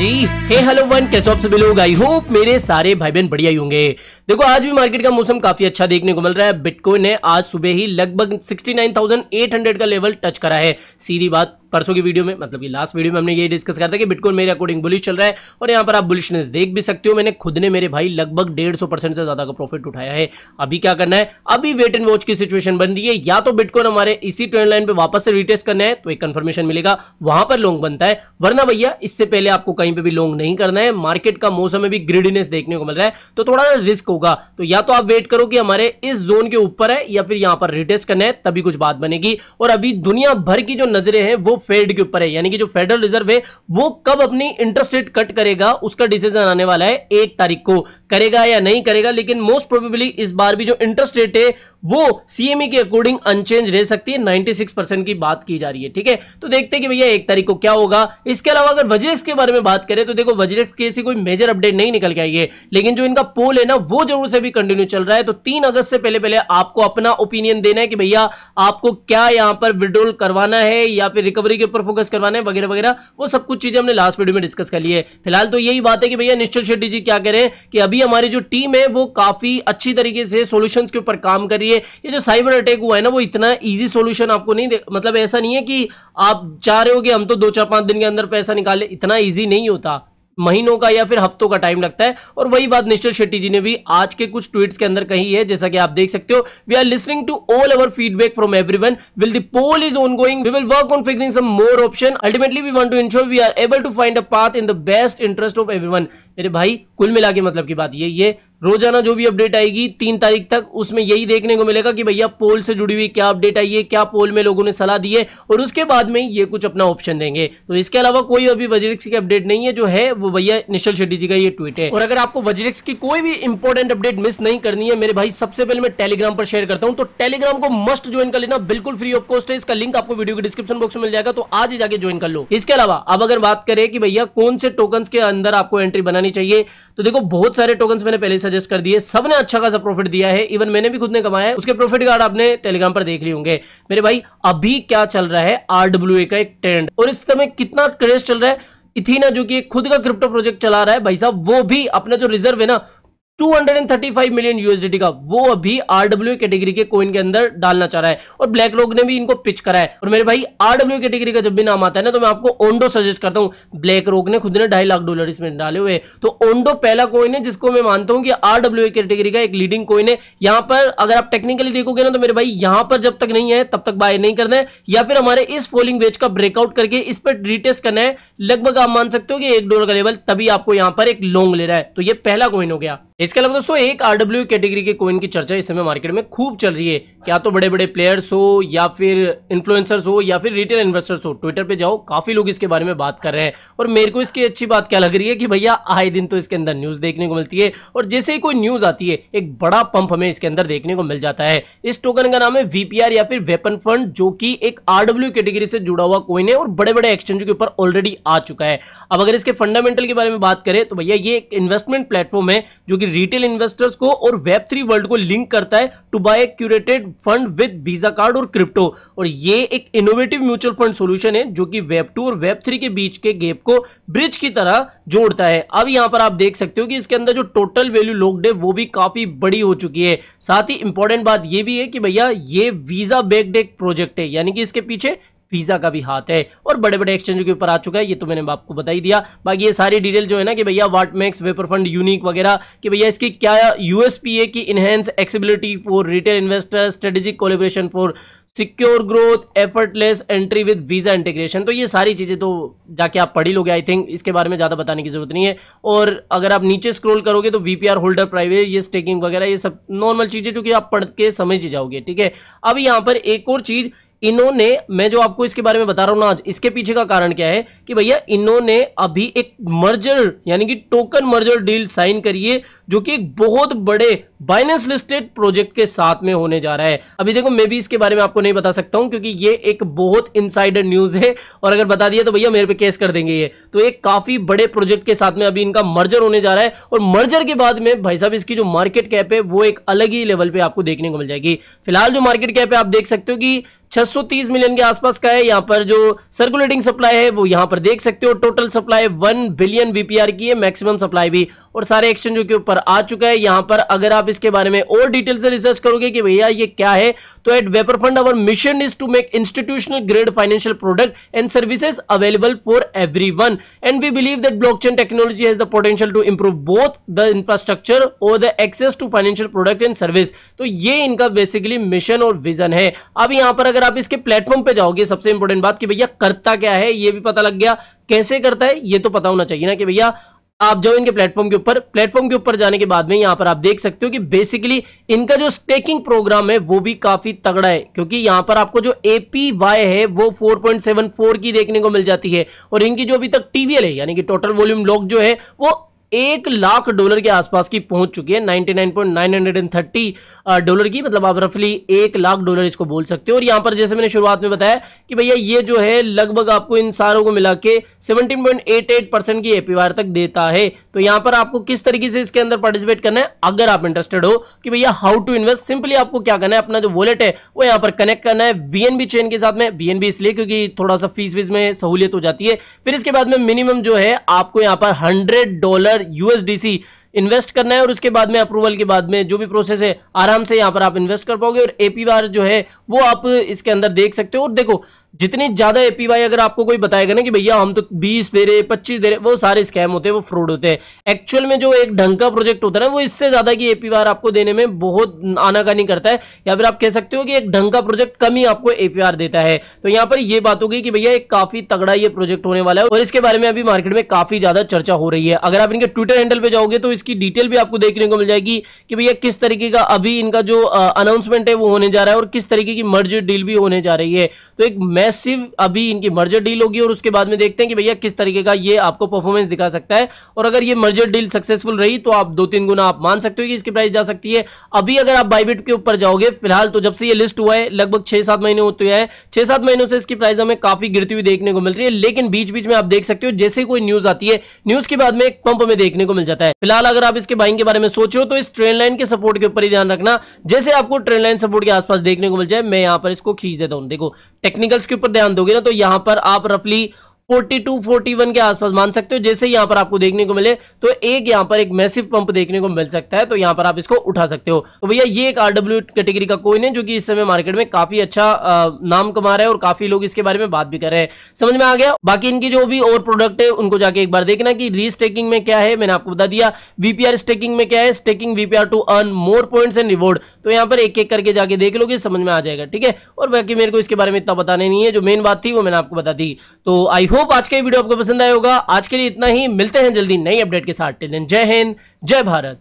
जी हे hello one कैसे आप सभी लोग आई होप मेरे सारे भाई बहन बढ़िया ही होंगे देखो आज भी मार्केट का मौसम काफी अच्छा देखने को मिल रहा है बिटकॉइन ने आज सुबह ही लगभग 69,800 का लेवल टच करा है सीधी बात परसों की वीडियो में मतलब कि लास्ट वीडियो में हमने ये डिस्कस करा था कि बिटकॉइन मेरे अकॉर्डिंग बुलिश चल रहा है और यहाँ पर आप बुलिशनेस देख भी सकते हो मैंने खुद ने मेरे भाई लगभग डेढ़ परसेंट से ज़्यादा का प्रॉफिट उठाया है अभी क्या करना है अभी वेट एंड वॉच की सिचुएशन बन रही है या तो बिटकॉइन हमारे इसी ट्रेंड लाइन पर वापस से रिटेस्ट करना है तो एक कंफर्मेशन मिलेगा वहां पर लॉन्ग बनता है वरना भैया इससे पहले आपको कहीं पर भी लॉन्ग नहीं करना है मार्केट का मौसम में भी ग्रिडीनेस देखने को मिल रहा है तो थोड़ा सा रिस्क होगा तो या तो आप वेट करो कि हमारे इस जोन के ऊपर है या फिर यहां पर रिटेस्ट करना है तभी कुछ बात बनेगी और अभी दुनिया भर की जो नजरें हैं वो फेड के ऊपर है यानी कि जो फेडरल रिजर्व है वो कब अपनी इंटरेस्ट रेट कट करेगा उसका डिसीजन आने वाला है एक तारीख को करेगा या नहीं करेगा लेकिन मोस्ट प्रोबेबली इस बार भी जो इंटरेस्ट रेट है वो सीएमई e के अकॉर्डिंग अनचेंज रह सकती है नाइनटी की बात की जा रही है ठीक है तो देखते हैं कि भैया एक तारीख को क्या होगा इसके अलावा अगर वजरेक्स के बारे में बात करें तो देखो वजरेक्स की ऐसी कोई मेजर अपडेट नहीं निकल के आई है लेकिन जो इनका पोल है ना वो जरूर से भी कंटिन्यू चल रहा है तो तीन अगस्त से पहले पहले आपको अपना ओपिनियन देना है कि भैया आपको क्या यहां पर विड्रोल करवाना है या फिर रिकवरी रिकवरी के ऊपर फोकस करवाने है वगैरह वगैरह वो सब कुछ चीज़ें हमने लास्ट वीडियो में डिस्कस कर लिए फिलहाल तो यही बात है कि भैया निश्चल शेट्टी जी क्या करें कि अभी हमारी जो टीम है वो काफ़ी अच्छी तरीके से सोल्यूशन के ऊपर काम कर रही है ये जो साइबर अटैक हुआ है ना वो इतना ईजी सोल्यूशन आपको नहीं मतलब ऐसा नहीं है कि आप चाह रहे हो कि हम तो दो चार पांच दिन के अंदर पैसा निकाले इतना ईजी नहीं होता महीनों का या फिर हफ्तों का टाइम लगता है और वही बात निश्चल शेट्टी जी ने भी आज के कुछ ट्वीट के अंदर कही है जैसा कि आप देख सकते हो we are listening to all our feedback from one will dole is on going we will work on figuring some more option ultimately we want to ensure we are able to find a path in the best interest of one मेरे भाई कुल मिला के मतलब की बात यही है रोजाना जो भी अपडेट आएगी तीन तारीख तक उसमें यही देखने को मिलेगा कि भैया पोल से जुड़ी हुई क्या अपडेट आई है क्या पोल में लोगों ने सलाह दी है और उसके बाद में ये कुछ अपना ऑप्शन देंगे तो इसके अलावा कोई अभी वजरिक्स की अपडेट नहीं है जो है वो भैया निशल शेट्टी जी का ये ट्वीट है और अगर आपको वजरिक्स की कोई भी इंपॉर्टेंट अपडेट मिस नहीं करनी है मेरे भाई सबसे पहले मैं टेलीग्राम पर शेयर करता हूँ तो टेलीग्राम को मस्ट ज्वाइन कर लेना बिल्कुल फ्री ऑफ कॉस्ट है इसका लिंक आपको वीडियो के डिस्क्रिप्शन बॉक्स में मिल जाएगा तो आज ही जाके ज्वाइन कर लो इसके अलावा अब अगर बात करें कि भैया कौन से टोकन के अंदर आपको एंट्री बनानी चाहिए तो देखो बहुत सारे टोकन मैंने पहले से सजेस्ट कर दिए सबने अच्छा खासा प्रॉफिट दिया है इवन मैंने भी खुद ने कमाया है उसके प्रॉफिट कार्ड आपने टेलीग्राम पर देख लिए होंगे मेरे भाई अभी क्या चल रहा है आरडब्ल्यू का एक ट्रेंड और इस समय कितना क्रेज चल रहा है इथीना जो कि खुद का क्रिप्टो प्रोजेक्ट चला रहा है भाई साहब वो भी अपना जो रिजर्व है ना 235 मिलियन यूएसडीटी का वो अभी आरडब्ल्यू कैटेगरी के कोइन के अंदर डालना चाह रहा है और ब्लैक रॉक ने भी इनको पिच करा है और मेरे भाई आरडब्ल्यू कैटेगरी का जब भी नाम आता है ना तो मैं आपको ओंडो सजेस्ट करता हूं ब्लैक रॉक ने खुद ने ढाई लाख डॉलर इसमें डाले हुए तो ओंडो पहला कोइन है जिसको मैं मानता हूं कि आरडब्ल्यू कैटेगरी का एक लीडिंग कोइन है यहां पर अगर आप टेक्निकली देखोगे ना तो मेरे भाई यहां पर जब तक नहीं है तब तक बाय नहीं करना है या फिर हमारे इस फॉलिंग वेज का ब्रेकआउट करके इस पर रिटेस्ट करना है लगभग आप मान सकते हो कि एक डॉलर का लेवल तभी आपको यहां पर एक लॉन्ग ले रहा है तो ये पहला कोइन हो गया इसके अलावा दोस्तों एक आरडब्ल्यू कैटेगरी के कोइन की चर्चा इस समय मार्केट में खूब चल रही है क्या तो बड़े बड़े प्लेयर्स हो या फिर इन्फ्लुएंसर्स हो या फिर रिटेल इन्वेस्टर्स हो ट्विटर पे जाओ काफी लोग इसके बारे में बात कर रहे हैं और मेरे को इसकी अच्छी बात क्या लग रही है कि भैया आए दिन तो इसके अंदर न्यूज देखने को मिलती है और जैसे ही कोई न्यूज आती है एक बड़ा पंप हमें इसके अंदर देखने को मिल जाता है इस टोकन का नाम है वीपीआर या फिर वेपन फंड जो कि एक आरडब्ल्यू कैटेगरी से जुड़ा हुआ कोइन है और बड़े बड़े एक्सचेंज के ऊपर ऑलरेडी आ चुका है अब अगर इसके फंडामेंटल के बारे में बात करें तो भैया ये एक इन्वेस्टमेंट प्लेटफॉर्म है जो कि रिटेल इन्वेस्टर्स को और वेब थ्री वर्ल्ड को लिंक करता है to buy curated fund with Visa card और क्रिप्टो और ये एक इनोवेटिव म्यूचुअल फंड सॉल्यूशन है जो कि वेब टू और वेब थ्री के बीच के गैप को ब्रिज की तरह जोड़ता है अब यहां पर आप देख सकते हो कि इसके अंदर जो टोटल वैल्यू लोग है वो भी काफी बड़ी हो चुकी है साथ ही इंपॉर्टेंट बात यह भी है कि भैया ये वीजा बेक्ड एक प्रोजेक्ट है यानी कि इसके पीछे वीज़ा का भी हाथ है और बड़े बड़े एक्सचेंजों के ऊपर आ चुका है ये तो मैंने आपको बता ही दिया बाकी ये सारी डिटेल जो है ना कि भैया watt max vapor fund unique वगैरह कि भैया इसकी क्या यूएसपी है कि enhance accessibility for retail investor strategic collaboration for secure growth effortless entry with Visa integration तो ये सारी चीज़ें तो जाके आप पढ़ी लोगे आई थिंक इसके बारे में ज़्यादा बताने की जरूरत नहीं है और अगर आप नीचे स्क्रॉल करोगे तो वीपीआर होल्डर प्राइवेट ये स्टेकिंग वगैरह ये सब नॉर्मल चीज़ें जो कि आप पढ़ के समझ ही जाओगे ठीक है अब यहाँ पर एक और चीज़ इन्होंने मैं जो आपको इसके बारे में बता रहा हूं ना आज इसके पीछे का कारण क्या है कि भैया इन्होंने अभी एक मर्जर यानी कि टोकन मर्जर डील साइन करी है जो कि एक बहुत बड़े बाइनेंस लिस्टेड प्रोजेक्ट के साथ में होने जा रहा है अभी देखो मैं भी इसके बारे में आपको नहीं बता सकता हूं क्योंकि ये एक बहुत इनसाइडर न्यूज है और अगर बता दिया तो भैया मेरे पे केस कर देंगे ये तो एक काफी बड़े प्रोजेक्ट के साथ में अभी इनका मर्जर होने जा रहा है और मर्जर के बाद में भाई साहब इसकी जो मार्केट कैप है वो एक अलग ही लेवल पे आपको देखने को मिल जाएगी फिलहाल जो मार्केट कैप है आप देख सकते हो कि 630 मिलियन के आसपास का है यहाँ पर जो सर्कुलेटिंग सप्लाई है वो यहाँ पर देख सकते हो टोटल सप्लाई 1 बिलियन बीपीआर की है मैक्सिमम सप्लाई भी और सारे एक्सचेंजों के ऊपर आ चुका है यहाँ पर अगर आप इसके बारे में और डिटेल से रिसर्च करोगे कि भैया ये क्या है तो at vapor fund our mission is to make institutional grade financial product and services available for every one and we believe that blockchain technology has the potential to improve both the infrastructure और the access to financial product and service तो ये इनका basically mission और vision है अब यहां पर अगर आप इसके प्लेटफॉर्म पे जाओगे सबसे इंपॉर्टेंट बात कि भैया करता क्या है ये भी पता लग गया कैसे करता है ये तो पता होना चाहिए ना कि भैया आप जाओ इनके प्लेटफॉर्म के ऊपर प्लेटफॉर्म के ऊपर जाने के बाद में यहां पर आप देख सकते हो कि बेसिकली इनका जो स्टेकिंग प्रोग्राम है वो भी काफी तगड़ा है क्योंकि यहां पर आपको जो एपीवाई है वो 4.74 की देखने को मिल जाती है और इनकी जो अभी तक टीवीएल है यानी कि टोटल वॉल्यूम लॉक जो है वो एक लाख डॉलर के आसपास की पहुंच चुकी है 99.930 डॉलर की मतलब आप रफली एक लाख डॉलर इसको बोल सकते हो और यहां पर जैसे मैंने शुरुआत में बताया कि भैया ये जो है लगभग आपको इन सारों को मिला के सेवनटीन की एपीवार तक देता है तो यहां पर आपको किस तरीके से इसके अंदर पार्टिसिपेट करना है अगर आप इंटरेस्टेड हो कि भैया हाउ टू इन्वेस्ट सिंपली आपको क्या करना है अपना जो वॉलेट है वो यहां पर कनेक्ट करना है बीएनबी चेन के साथ में बीएनबी इसलिए क्योंकि थोड़ा सा फीस वीस में सहूलियत हो जाती है फिर इसके बाद में मिनिमम जो है आपको यहां पर हंड्रेड डॉलर USDC इन्वेस्ट करना है और उसके बाद में अप्रूवल के बाद में जो भी प्रोसेस है आराम से यहाँ पर आप इन्वेस्ट कर पाओगे और एपीवार जो है वो आप इसके अंदर देख सकते हो और देखो जितनी ज़्यादा एपीवाई अगर आपको कोई बताएगा ना कि भैया हम तो 20 दे रहे 25 दे रहे वो सारे स्कैम होते हैं वो फ्रॉड होते हैं एक्चुअल में जो एक ढंग का प्रोजेक्ट होता है ना वो इससे ज़्यादा की एपीवार आपको देने में बहुत आनाकानी करता है या फिर आप कह सकते हो कि एक ढंग का प्रोजेक्ट कम ही आपको एपीआर देता है तो यहाँ पर यह बात होगी कि भैया एक काफ़ी तगड़ा ये प्रोजेक्ट होने वाला है और इसके बारे में अभी मार्केट में काफ़ी ज़्यादा चर्चा हो रही है अगर आप इनके ट्विटर हैंडल पर जाओगे तो इसकी डिटेल भी आपको देखने को मिल जाएगी कि भैया किस तरीके का अभी इनका जो अनाउंसमेंट है वो होने जा रहा है और किस तरीके की मर्ज डील भी होने जा रही है तो एक मैसिव अभी इनकी मर्जर डील होगी और उसके बाद में देखते हैं कि भैया किस तरीके का ये आपको परफॉर्मेंस दिखा सकता है और अगर ये मर्जर डील सक्सेसफुल रही तो आप दो तीन गुना आप मान सकते हो कि इसकी प्राइस जा सकती है अभी अगर आप बाईबिट के ऊपर जाओगे फिलहाल तो जब से ये लिस्ट हुआ है लगभग छह सात महीने होते तो हैं छह सात महीनों से इसकी प्राइस हमें काफी गिरती हुई देखने को मिल रही है लेकिन बीच बीच में आप देख सकते हो जैसे कोई न्यूज आती है न्यूज के बाद में एक पंप में देखने को मिल जाता है फिलहाल अगर आप इसके बाइंग के बारे में सोचो तो इस ट्रेन लाइन के सपोर्ट के ऊपर ही ध्यान रखना जैसे आपको ट्रेन लाइन सपोर्ट के आसपास देखने को मिल जाए मैं यहां पर इसको खींच देता हूं देखो टेक्निकल्स के ऊपर ध्यान दोगे ना तो यहां पर आप रफली 42 41 के आसपास मान सकते हो जैसे यहां पर आपको देखने को मिले तो एक यहां पर एक मैसिव पंप देखने को मिल सकता है तो यहां पर आप इसको उठा सकते हो तो भैया ये एक आरडब्ल्यू कैटेगरी का कोई है जो कि इस समय मार्केट में काफी अच्छा नाम कमा रहा है और काफी लोग इसके बारे में बात भी कर रहे हैं समझ में आ गया बाकी इनकी जो भी और प्रोडक्ट है उनको जाके एक बार देखना की रीस्टेकिंग में क्या है मैंने आपको बता दिया वीपीआर स्टेकिंग में क्या है staking VPR to earn more point and reward तो यहां पर एक एक करके जाके देख लोगे समझ में आ जाएगा ठीक है और बाकी मेरे को इसके बारे में इतना बताने नहीं है जो मेन बात थी वो मैंने आपको बता दी तो आई होप होप आज का वीडियो आपको पसंद आया होगा आज के लिए इतना ही मिलते हैं जल्दी नई अपडेट के साथ टेलन जय हिंद जय भारत